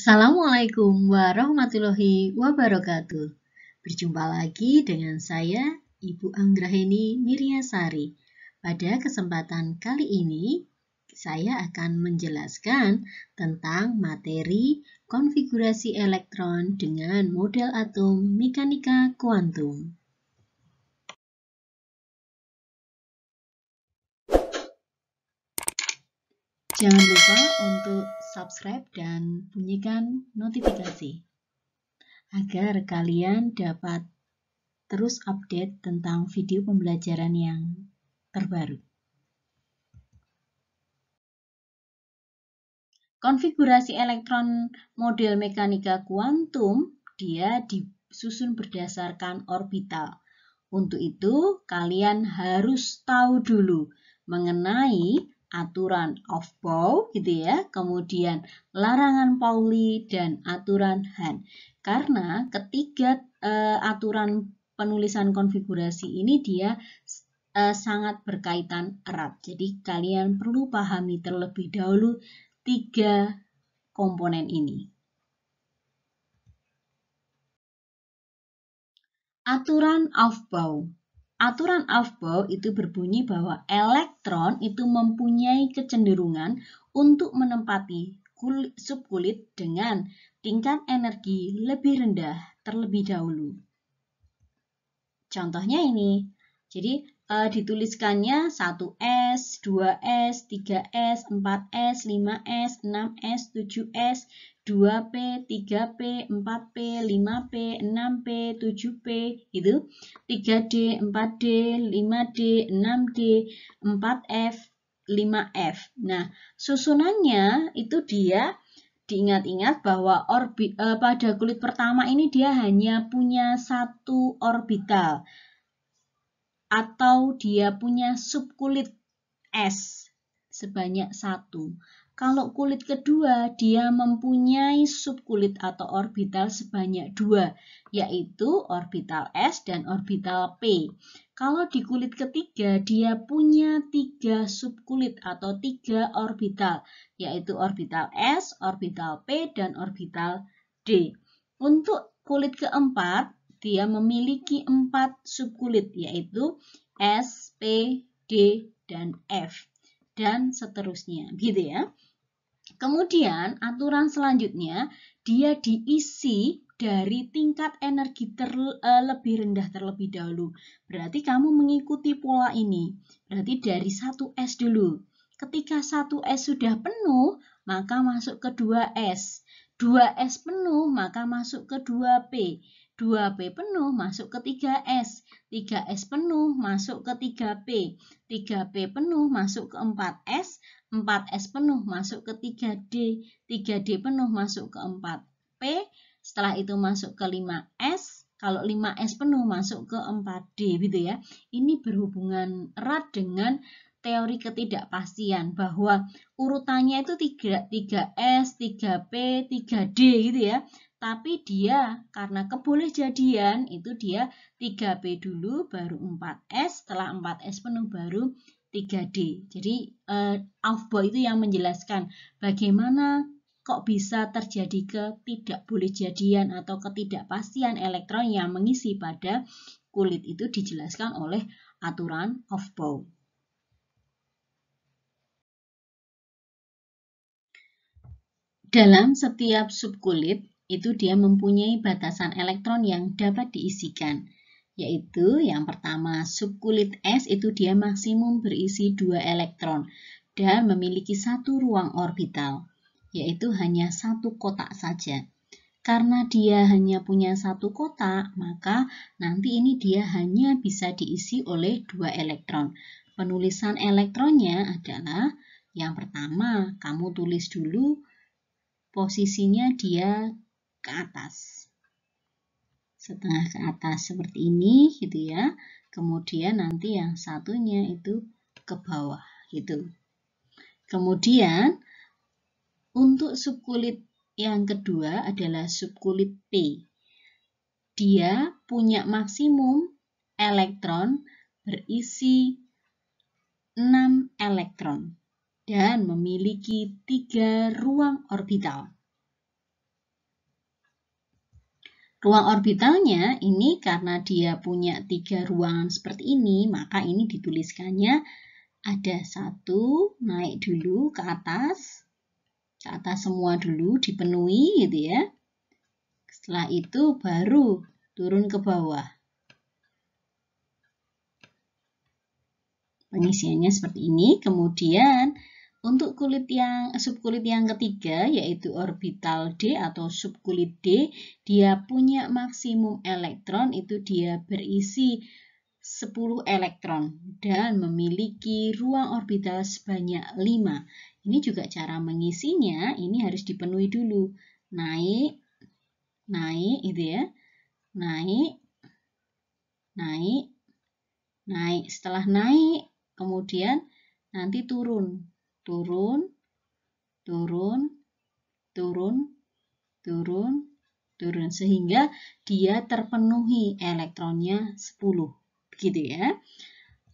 Assalamualaikum warahmatullahi wabarakatuh. Berjumpa lagi dengan saya, Ibu Anggraheni Miriasari. Pada kesempatan kali ini, saya akan menjelaskan tentang materi konfigurasi elektron dengan model atom mekanika kuantum. Jangan lupa untuk subscribe, dan bunyikan notifikasi agar kalian dapat terus update tentang video pembelajaran yang terbaru. Konfigurasi elektron model mekanika kuantum dia disusun berdasarkan orbital. Untuk itu, kalian harus tahu dulu mengenai aturan of Paul gitu ya, kemudian larangan Pauli dan aturan Han. Karena ketiga uh, aturan penulisan konfigurasi ini dia uh, sangat berkaitan erat. Jadi kalian perlu pahami terlebih dahulu tiga komponen ini. Aturan Aufbau Aturan Aufbau itu berbunyi bahwa elektron itu mempunyai kecenderungan untuk menempati subkulit dengan tingkat energi lebih rendah terlebih dahulu. Contohnya ini. Jadi, Eh, dituliskannya 1S, 2S, 3S, 4S, 5S, 6S, 7S, 2P, 3P, 4P, 5P, 6P, 7P gitu. 3D, 4D, 5D, 6D, 4F, 5F. Nah, susunannya itu dia diingat-ingat bahwa orbit eh, pada kulit pertama ini dia hanya punya satu orbital atau dia punya subkulit S sebanyak satu. Kalau kulit kedua, dia mempunyai subkulit atau orbital sebanyak dua, yaitu orbital S dan orbital P. Kalau di kulit ketiga, dia punya tiga subkulit atau tiga orbital, yaitu orbital S, orbital P, dan orbital D. Untuk kulit keempat, dia memiliki empat subkulit yaitu S, P, D, dan F dan seterusnya gitu ya. Kemudian aturan selanjutnya dia diisi dari tingkat energi ter, eh, lebih rendah terlebih dahulu. Berarti kamu mengikuti pola ini. Berarti dari 1S dulu. Ketika 1S sudah penuh, maka masuk ke 2S. 2S penuh, maka masuk ke 2P. 2P penuh masuk ke 3S, 3S penuh masuk ke 3P, 3P penuh masuk ke 4S, 4S penuh masuk ke 3D, 3D penuh masuk ke 4P, setelah itu masuk ke 5S, kalau 5S penuh masuk ke 4D gitu ya. Ini berhubungan erat dengan teori ketidakpastian bahwa urutannya itu 3, 3S, 3P, 3D gitu ya tapi dia karena keboleh jadian itu dia 3B dulu baru 4S setelah 4S penuh baru 3D jadi uh, eh, Aufbo itu yang menjelaskan bagaimana kok bisa terjadi ketidakbolehjadian jadian atau ketidakpastian elektron yang mengisi pada kulit itu dijelaskan oleh aturan Aufbau. Dalam setiap subkulit itu dia mempunyai batasan elektron yang dapat diisikan, yaitu yang pertama subkulit s itu dia maksimum berisi dua elektron dan memiliki satu ruang orbital, yaitu hanya satu kotak saja. Karena dia hanya punya satu kotak, maka nanti ini dia hanya bisa diisi oleh dua elektron. Penulisan elektronnya adalah yang pertama, kamu tulis dulu posisinya dia ke atas setengah ke atas seperti ini gitu ya kemudian nanti yang satunya itu ke bawah gitu kemudian untuk subkulit yang kedua adalah subkulit P dia punya maksimum elektron berisi 6 elektron dan memiliki tiga ruang orbital Ruang orbitalnya ini karena dia punya tiga ruangan seperti ini, maka ini dituliskannya ada satu naik dulu ke atas, ke atas semua dulu dipenuhi gitu ya. Setelah itu baru turun ke bawah. Pengisiannya seperti ini, kemudian untuk kulit yang subkulit yang ketiga yaitu orbital D atau subkulit D, dia punya maksimum elektron itu dia berisi 10 elektron dan memiliki ruang orbital sebanyak 5. Ini juga cara mengisinya, ini harus dipenuhi dulu. Naik, naik itu ya. Naik, naik, naik. Setelah naik, kemudian nanti turun turun, turun, turun, turun, turun. Sehingga dia terpenuhi elektronnya 10. Begitu ya.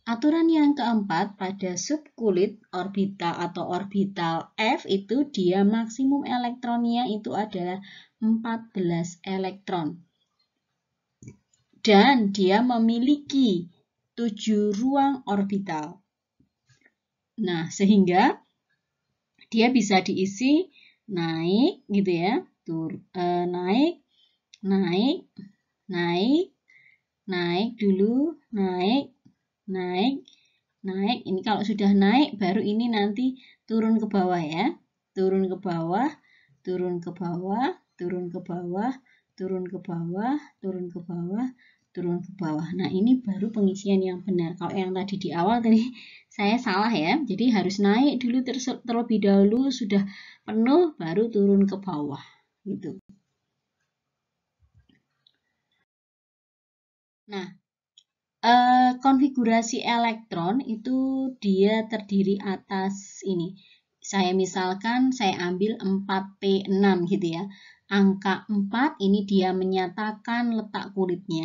Aturan yang keempat, pada subkulit orbital atau orbital F itu dia maksimum elektronnya itu adalah 14 elektron. Dan dia memiliki 7 ruang orbital. Nah, sehingga dia bisa diisi naik gitu ya tur e, naik naik naik naik dulu naik naik naik ini kalau sudah naik baru ini nanti turun ke bawah ya turun ke bawah turun ke bawah turun ke bawah turun ke bawah turun ke bawah turun ke bawah nah ini baru pengisian yang benar kalau yang tadi di awal tadi saya salah ya. Jadi harus naik dulu terlebih dahulu sudah penuh baru turun ke bawah gitu. Nah, eh, konfigurasi elektron itu dia terdiri atas ini. Saya misalkan saya ambil 4P6 gitu ya. Angka 4 ini dia menyatakan letak kulitnya.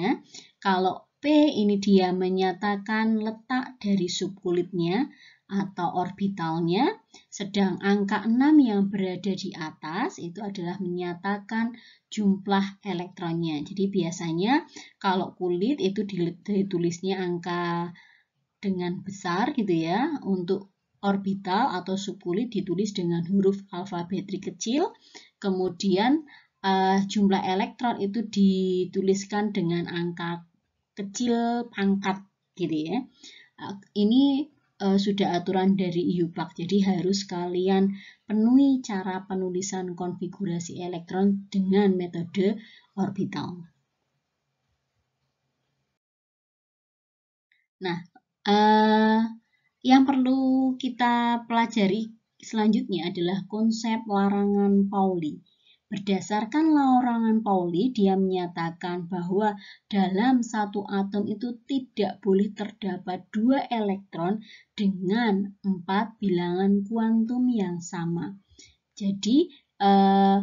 Kalau P ini dia menyatakan letak dari subkulitnya atau orbitalnya, sedang angka 6 yang berada di atas itu adalah menyatakan jumlah elektronnya. Jadi biasanya kalau kulit itu ditulisnya angka dengan besar gitu ya, untuk orbital atau subkulit ditulis dengan huruf alfabetik kecil, kemudian uh, jumlah elektron itu dituliskan dengan angka kecil pangkat gitu ya. Ah, ini uh, sudah aturan dari IUPAC, e Jadi harus kalian penuhi cara penulisan konfigurasi elektron dengan metode orbital. Nah, uh, yang perlu kita pelajari selanjutnya adalah konsep larangan Pauli. Berdasarkan larangan Pauli, dia menyatakan bahwa dalam satu atom itu tidak boleh terdapat dua elektron dengan empat bilangan kuantum yang sama. Jadi, eh,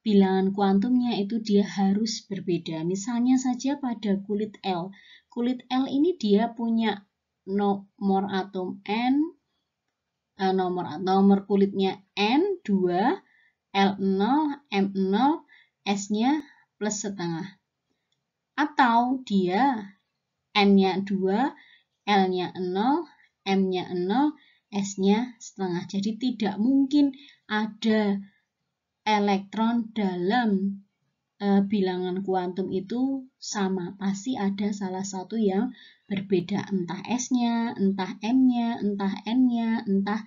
bilangan kuantumnya itu dia harus berbeda. Misalnya saja pada kulit L. Kulit L ini dia punya nomor atom N, eh, nomor, nomor kulitnya N, 2, L0, M0, S-nya plus setengah. Atau dia N-nya 2, L-nya 0, M-nya 0, S-nya setengah. Jadi tidak mungkin ada elektron dalam e, bilangan kuantum itu sama. Pasti ada salah satu yang berbeda. Entah S-nya, entah M-nya, entah N-nya, entah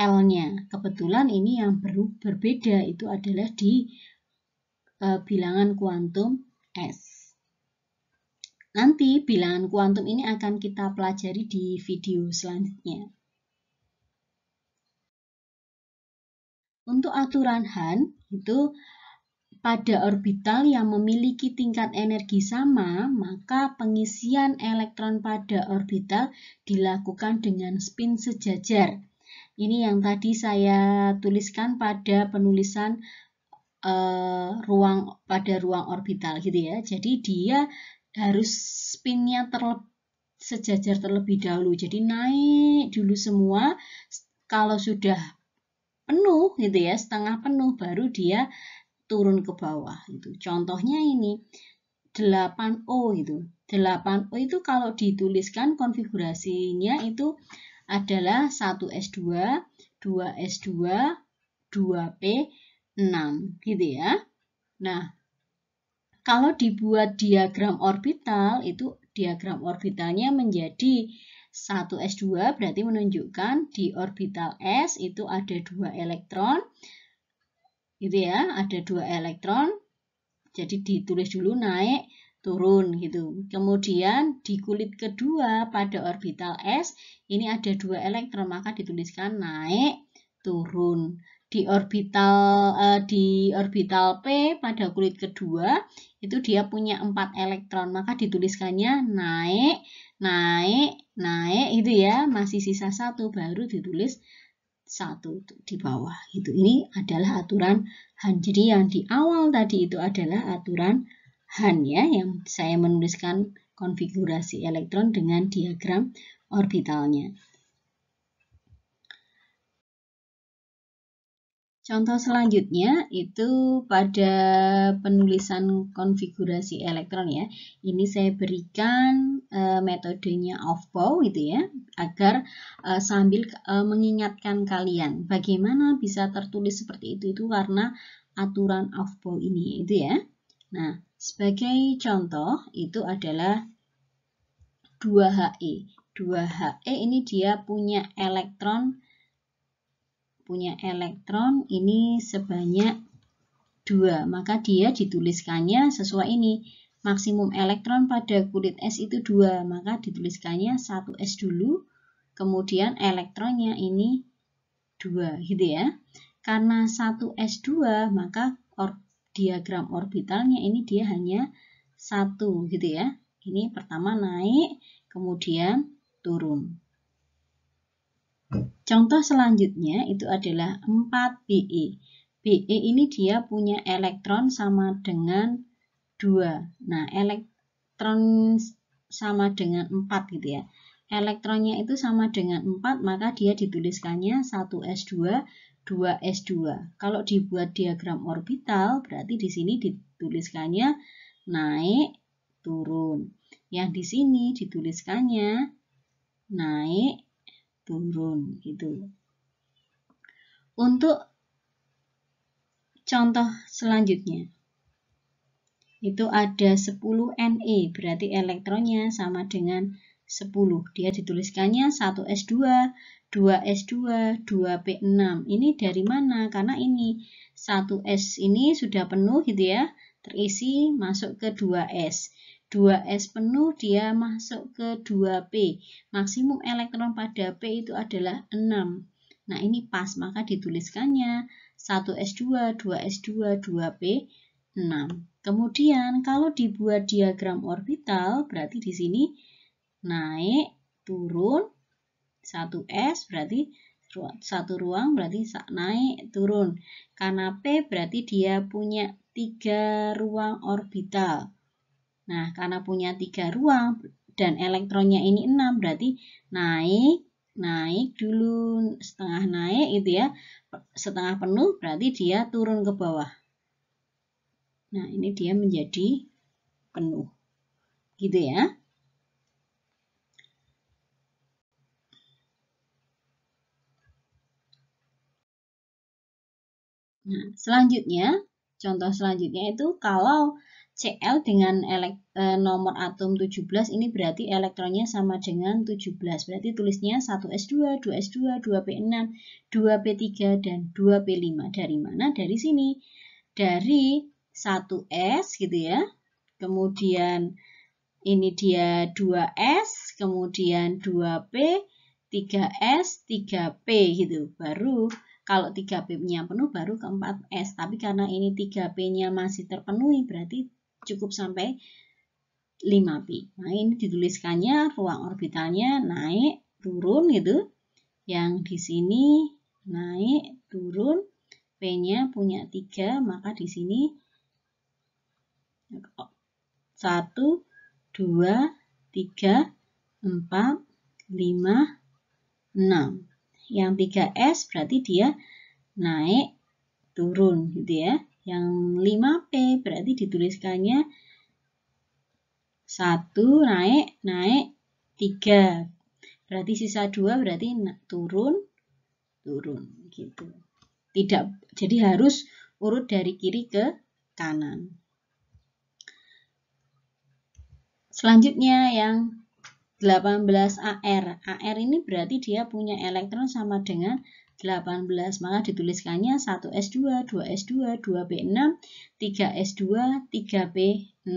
L-nya. Kebetulan ini yang ber berbeda itu adalah di e, bilangan kuantum S. Nanti bilangan kuantum ini akan kita pelajari di video selanjutnya. Untuk aturan Han, itu pada orbital yang memiliki tingkat energi sama, maka pengisian elektron pada orbital dilakukan dengan spin sejajar. Ini yang tadi saya tuliskan pada penulisan uh, ruang pada ruang orbital gitu ya. Jadi dia harus spinnya terlebih sejajar terlebih dahulu. Jadi naik dulu semua. Kalau sudah penuh gitu ya, setengah penuh baru dia turun ke bawah itu. Contohnya ini 8O itu. 8O itu kalau dituliskan konfigurasinya itu adalah 1S2, 2S2, 2P6 gitu ya. Nah, kalau dibuat diagram orbital itu diagram orbitalnya menjadi 1s2 berarti menunjukkan di orbital s itu ada dua elektron gitu ya ada dua elektron jadi ditulis dulu naik turun gitu. Kemudian di kulit kedua pada orbital S ini ada dua elektron maka dituliskan naik turun. Di orbital uh, di orbital P pada kulit kedua itu dia punya empat elektron maka dituliskannya naik naik naik itu ya masih sisa satu baru ditulis satu di bawah itu ini adalah aturan Hanjri yang di awal tadi itu adalah aturan hanya yang saya menuliskan konfigurasi elektron dengan diagram orbitalnya. Contoh selanjutnya itu pada penulisan konfigurasi elektron ya. Ini saya berikan e, metodenya off-bow gitu ya, agar e, sambil e, mengingatkan kalian bagaimana bisa tertulis seperti itu itu karena aturan off-bow ini itu ya. Nah, sebagai contoh, itu adalah 2He. 2He ini dia punya elektron punya elektron ini sebanyak 2. Maka dia dituliskannya sesuai ini. Maksimum elektron pada kulit s itu 2, maka dituliskannya 1S dulu, kemudian elektronnya ini 2 gitu ya. Karena 1S2, maka diagram orbitalnya ini dia hanya satu gitu ya. Ini pertama naik, kemudian turun. Contoh selanjutnya itu adalah 4Be. Be ini dia punya elektron sama dengan 2. Nah, elektron sama dengan 4 gitu ya. Elektronnya itu sama dengan 4, maka dia dituliskannya 1S2 2S2. Kalau dibuat diagram orbital, berarti di sini dituliskannya naik turun. Yang di sini dituliskannya naik turun gitu. Untuk contoh selanjutnya itu ada 10 Ne, berarti elektronnya sama dengan 10. Dia dituliskannya 1S2 2S2, 2P6. Ini dari mana? Karena ini 1S ini sudah penuh gitu ya, terisi masuk ke 2S. 2S penuh dia masuk ke 2P. Maksimum elektron pada P itu adalah 6. Nah, ini pas, maka dituliskannya 1S2, 2S2, 2P 6. Kemudian kalau dibuat diagram orbital, berarti di sini naik, turun, 1 S berarti satu ruang berarti naik turun karena P berarti dia punya tiga ruang orbital nah karena punya tiga ruang dan elektronnya ini 6 berarti naik naik dulu setengah naik itu ya setengah penuh berarti dia turun ke bawah nah ini dia menjadi penuh gitu ya Nah, selanjutnya, contoh selanjutnya itu kalau Cl dengan elek, e, nomor atom 17 ini berarti elektronnya sama dengan 17. Berarti tulisnya 1s2, 2s2, 2p6, 2p3 dan 2p5. Dari mana? Dari sini. Dari 1s gitu ya. Kemudian ini dia 2s, kemudian 2p, 3s, 3p gitu. Baru kalau 3P-nya penuh baru ke 4S. Tapi karena ini 3P-nya masih terpenuhi berarti cukup sampai 5P. Nah ini dituliskannya ruang orbitalnya naik, turun gitu. Yang di sini naik, turun. P-nya punya 3, maka di sini 1, 2, 3, 4, 5, 6 yang 3S berarti dia naik turun gitu ya. Yang 5P berarti dituliskannya 1 naik naik 3. Berarti sisa 2 berarti turun turun gitu. Tidak jadi harus urut dari kiri ke kanan. Selanjutnya yang 18 AR. AR ini berarti dia punya elektron sama dengan 18, maka dituliskannya 1S2, 2S2, 2B6, 3S2, 3B6.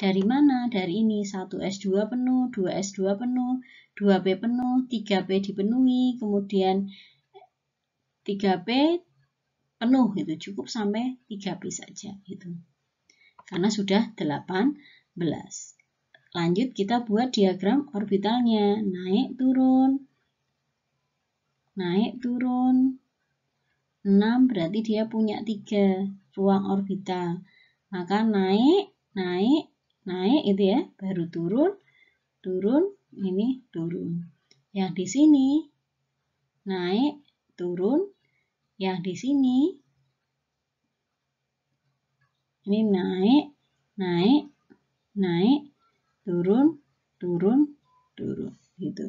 Dari mana? Dari ini 1S2 penuh, 2S2 penuh, 2B penuh, 3B dipenuhi, kemudian 3B penuh itu cukup sampai 3B saja Itu Karena sudah 18. Lanjut kita buat diagram orbitalnya. Naik turun. Naik turun. 6 berarti dia punya 3 ruang orbital. Maka naik, naik, naik itu ya, baru turun, turun, ini turun. Yang di sini naik, turun. Yang di sini ini naik, naik, naik, turun, turun, turun gitu.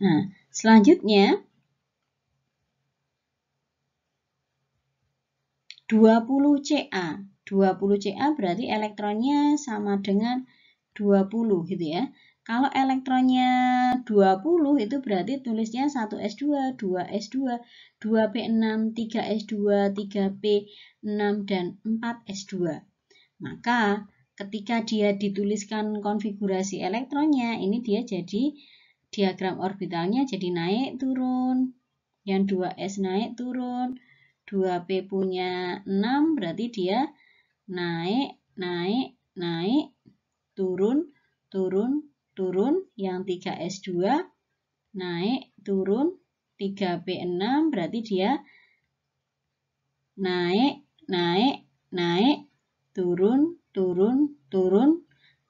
Nah, selanjutnya 20 CA. 20 CA berarti elektronnya sama dengan 20 gitu ya. Kalau elektronnya 20 itu berarti tulisnya 1S2, 2S2, 2P6, 3S2, 3P6, dan 4S2. Maka ketika dia dituliskan konfigurasi elektronnya, ini dia jadi diagram orbitalnya jadi naik turun. Yang 2S naik turun, 2P punya 6 berarti dia naik, naik, naik, turun, turun, turun. Yang 3S2 naik, turun, 3P6 berarti dia naik, naik, naik, turun, turun, turun,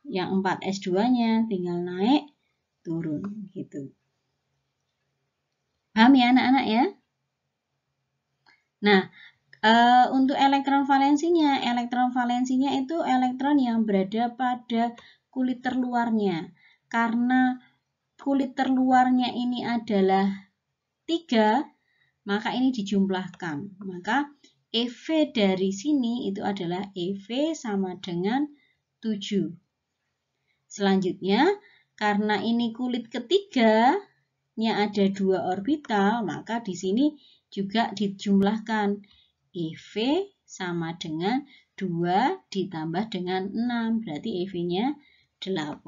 yang 4 S2-nya tinggal naik, turun gitu. Paham ya anak-anak ya? Nah, e, untuk elektron valensinya, elektron valensinya itu elektron yang berada pada kulit terluarnya. Karena kulit terluarnya ini adalah 3, maka ini dijumlahkan. Maka EV dari sini itu adalah EV sama dengan 7. Selanjutnya, karena ini kulit ketiga, nya ada dua orbital, maka di sini juga dijumlahkan EV sama dengan 2 ditambah dengan 6, berarti EV-nya 8.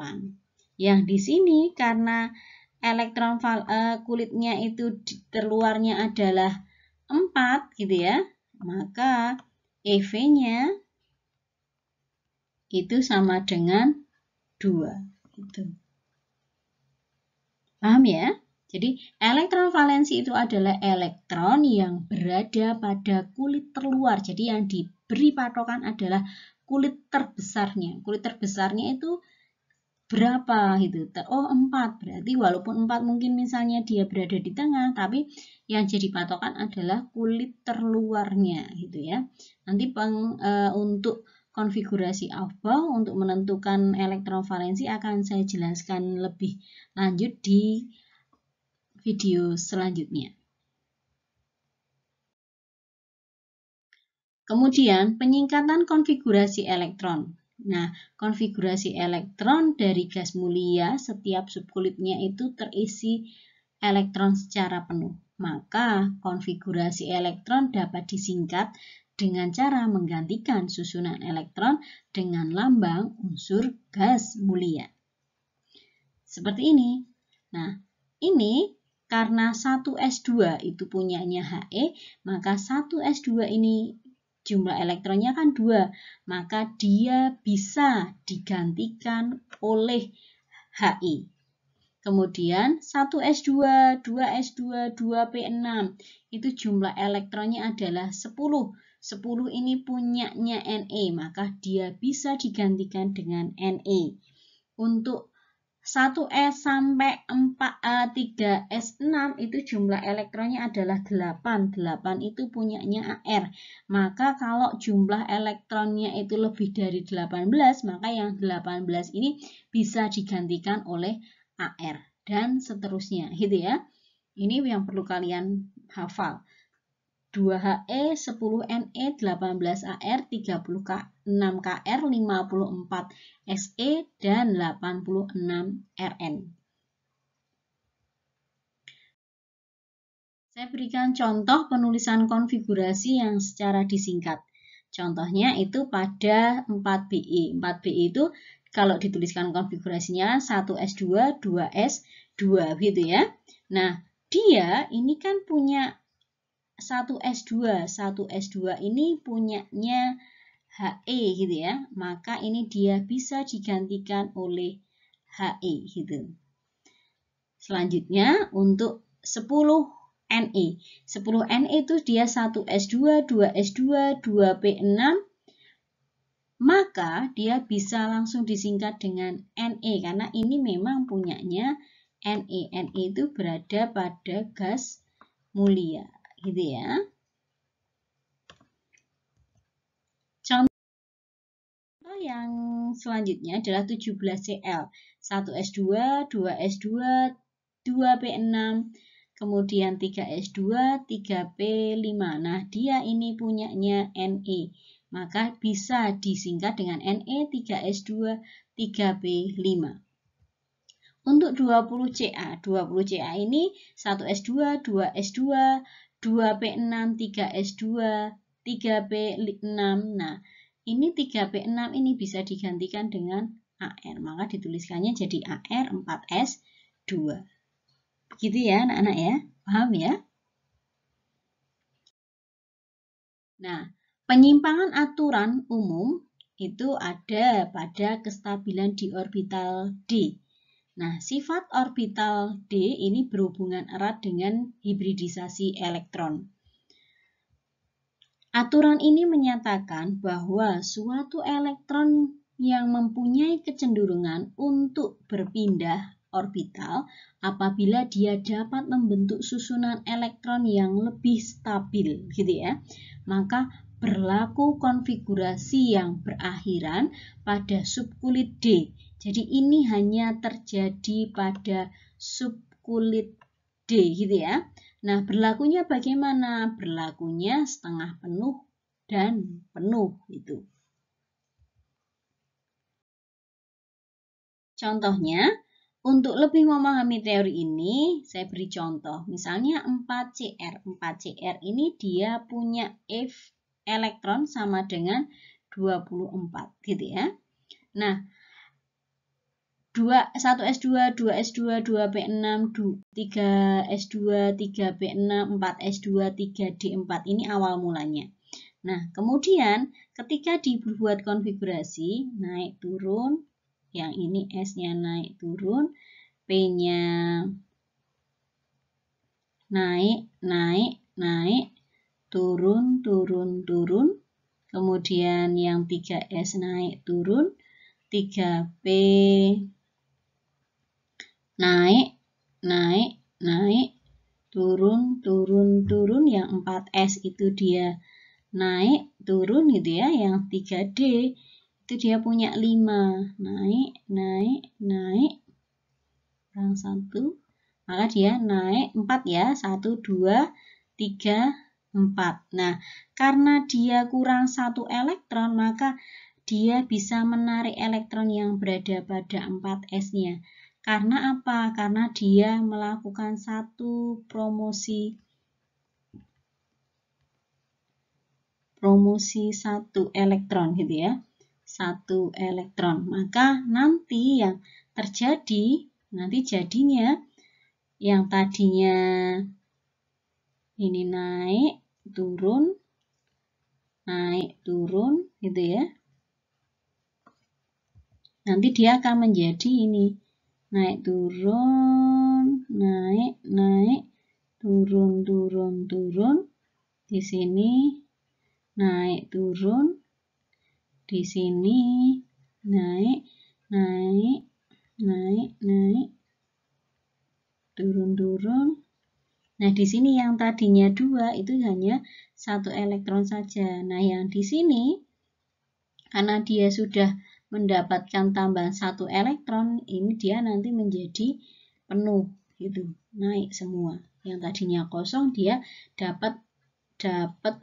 Yang di sini karena elektron eh, kulitnya itu terluarnya adalah 4 gitu ya maka EV-nya itu sama dengan 2. Gitu. Paham ya? Jadi elektron valensi itu adalah elektron yang berada pada kulit terluar. Jadi yang diberi patokan adalah kulit terbesarnya. Kulit terbesarnya itu berapa gitu. Oh empat berarti walaupun empat mungkin misalnya dia berada di tengah tapi yang jadi patokan adalah kulit terluarnya gitu ya. Nanti peng, e, untuk konfigurasi Aufbau untuk menentukan elektrovalensi akan saya jelaskan lebih lanjut di video selanjutnya. Kemudian penyingkatan konfigurasi elektron. Nah, konfigurasi elektron dari gas mulia setiap subkulitnya itu terisi elektron secara penuh. Maka, konfigurasi elektron dapat disingkat dengan cara menggantikan susunan elektron dengan lambang unsur gas mulia. Seperti ini. Nah, ini karena 1S2 itu punyanya HE, maka 1S2 ini jumlah elektronnya kan dua, maka dia bisa digantikan oleh HI. Kemudian 1S2, 2S2, 2P6 itu jumlah elektronnya adalah 10. 10 ini punyanya Na, e, maka dia bisa digantikan dengan Na. E. Untuk 1S sampai 4, 3S6 itu jumlah elektronnya adalah 8. 8 itu punyanya AR. Maka kalau jumlah elektronnya itu lebih dari 18, maka yang 18 ini bisa digantikan oleh AR dan seterusnya gitu ya. Ini yang perlu kalian hafal. 2HE, 10NE, 18AR, 30K, 6 kr 54SE, dan 86RN. Saya berikan contoh penulisan konfigurasi yang secara disingkat. Contohnya itu pada 4BI. 4BI e. e itu kalau dituliskan konfigurasinya 1S2, 2S, 2 gitu ya. Nah, dia ini kan punya 1 S2. 1 S2 ini punyanya HE gitu ya. Maka ini dia bisa digantikan oleh HE gitu. Selanjutnya untuk 10 NE. 10 NE itu dia 1 S2, 2 S2, 2 P6. Maka dia bisa langsung disingkat dengan NE karena ini memang punyanya NE. NE itu berada pada gas mulia gitu ya. Contoh yang selanjutnya adalah 17Cl. 1S2, 2S2, 2P6, kemudian 3S2, 3P5. Nah, dia ini punyanya Ne, maka bisa disingkat dengan Ne 3S2, 3P5. Untuk 20CA, 20CA ini 1S2, 2S2, 2P6 3S2 3P6 nah ini 3P6 ini bisa digantikan dengan AR maka dituliskannya jadi AR 4S2 begitu ya anak-anak ya paham ya nah penyimpangan aturan umum itu ada pada kestabilan di orbital D Nah, sifat orbital D ini berhubungan erat dengan hibridisasi elektron. Aturan ini menyatakan bahwa suatu elektron yang mempunyai kecenderungan untuk berpindah orbital apabila dia dapat membentuk susunan elektron yang lebih stabil gitu ya. Maka berlaku konfigurasi yang berakhiran pada subkulit D jadi ini hanya terjadi pada subkulit D gitu ya. Nah, berlakunya bagaimana? Berlakunya setengah penuh dan penuh itu. Contohnya, untuk lebih memahami teori ini, saya beri contoh. Misalnya 4CR. 4CR ini dia punya F elektron sama dengan 24 gitu ya. Nah, 2 1 S2, 2 S2, 2 P6, 3 S2, 3 P6, 4 S2, 3 D4. Ini awal mulanya. Nah, kemudian ketika dibuat konfigurasi naik turun, yang ini S-nya naik turun, P-nya naik, naik, naik, turun, turun, turun. Kemudian yang 3S naik turun, 3P naik, naik, naik, turun, turun, turun. Yang 4S itu dia naik, turun gitu ya. Yang 3D itu dia punya 5. Naik, naik, naik. Kurang 1. Maka dia naik 4 ya. 1, 2, 3, 4. Nah, karena dia kurang satu elektron, maka dia bisa menarik elektron yang berada pada 4S-nya. Karena apa? Karena dia melakukan satu promosi promosi satu elektron gitu ya. Satu elektron. Maka nanti yang terjadi, nanti jadinya yang tadinya ini naik, turun, naik, turun gitu ya. Nanti dia akan menjadi ini naik turun, naik, naik, turun, turun, turun. Di sini naik turun, di sini naik, naik, naik, naik, turun, turun. Nah, di sini yang tadinya dua itu hanya satu elektron saja. Nah, yang di sini karena dia sudah mendapatkan tambahan satu elektron, ini dia nanti menjadi penuh gitu, naik semua. Yang tadinya kosong dia dapat dapat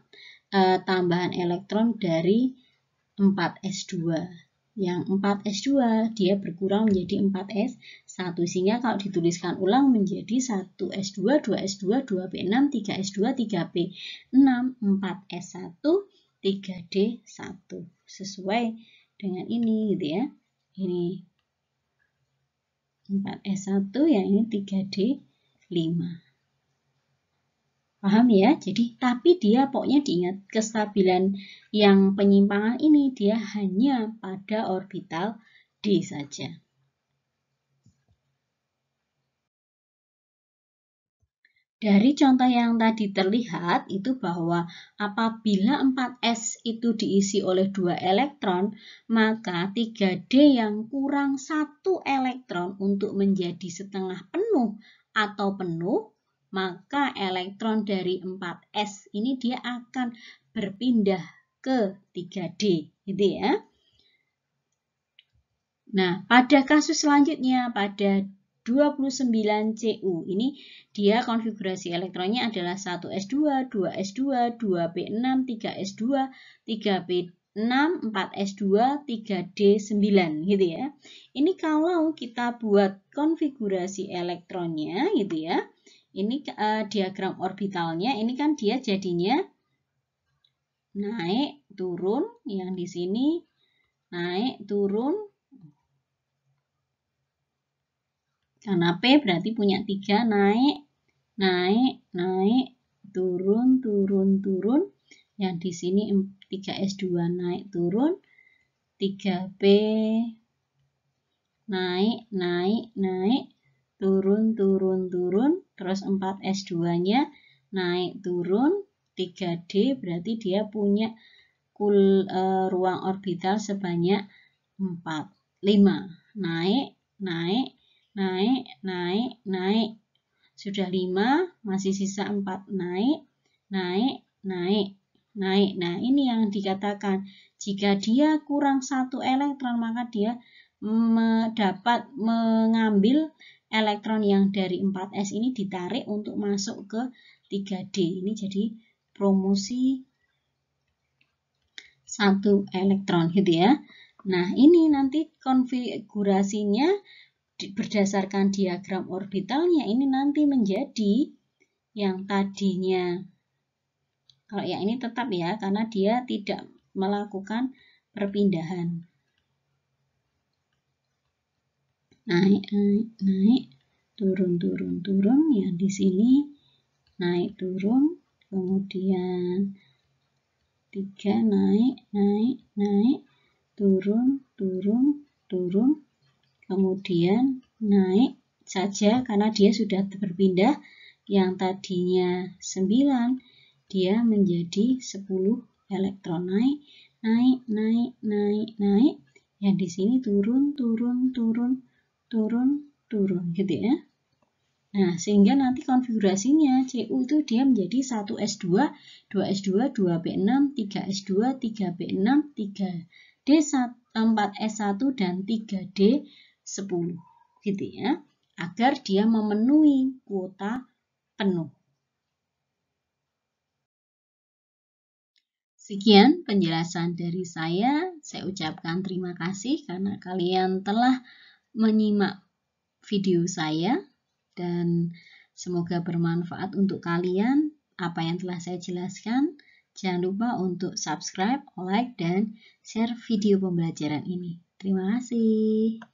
e, tambahan elektron dari 4s2. Yang 4s2 dia berkurang menjadi 4s1 sehingga kalau dituliskan ulang menjadi 1s2, 2s2, 2p6, 3s2, 3p6, 4s1, 3d1 sesuai dengan ini gitu ya. Ini 4S1 eh, yang ini 3D5. Paham ya? Jadi tapi dia pokoknya diingat kestabilan yang penyimpangan ini dia hanya pada orbital D saja. Dari contoh yang tadi terlihat itu bahwa apabila 4S itu diisi oleh dua elektron, maka 3D yang kurang satu elektron untuk menjadi setengah penuh atau penuh, maka elektron dari 4S ini dia akan berpindah ke 3D, gitu ya. Nah, pada kasus selanjutnya pada 29CU. Ini dia konfigurasi elektronnya adalah 1S2, 2S2, 2P6, 3S2, 3P6, 6, 3 s 2 3 p 6 3D9 gitu ya. Ini kalau kita buat konfigurasi elektronnya gitu ya. Ini uh, diagram orbitalnya ini kan dia jadinya naik, turun yang di sini naik, turun Karena P berarti punya 3, naik, naik, naik, turun, turun, turun. Yang di sini 3S2 naik, turun. 3P naik, naik, naik, turun, turun, turun. Terus 4S2-nya naik, turun. 3D berarti dia punya kul, e, ruang orbital sebanyak 4, 5. Naik, naik, naik, naik, naik. Sudah 5, masih sisa 4, naik, naik, naik, naik. Nah, ini yang dikatakan jika dia kurang satu elektron maka dia dapat mengambil elektron yang dari 4s ini ditarik untuk masuk ke 3d. Ini jadi promosi satu elektron gitu ya. Nah, ini nanti konfigurasinya berdasarkan diagram orbitalnya ini nanti menjadi yang tadinya kalau yang ini tetap ya karena dia tidak melakukan perpindahan naik naik naik turun turun turun ya di sini naik turun kemudian tiga naik naik naik turun turun turun kemudian naik saja karena dia sudah berpindah yang tadinya 9 dia menjadi 10 elektron naik naik naik naik naik yang di sini turun turun turun turun turun gitu ya Nah, sehingga nanti konfigurasinya CU itu dia menjadi 1S2, 2S2, 2B6, 3S2, 3B6, 3D1, 4S1, dan 3D 10 gitu ya agar dia memenuhi kuota penuh. Sekian penjelasan dari saya. Saya ucapkan terima kasih karena kalian telah menyimak video saya dan semoga bermanfaat untuk kalian apa yang telah saya jelaskan. Jangan lupa untuk subscribe, like, dan share video pembelajaran ini. Terima kasih.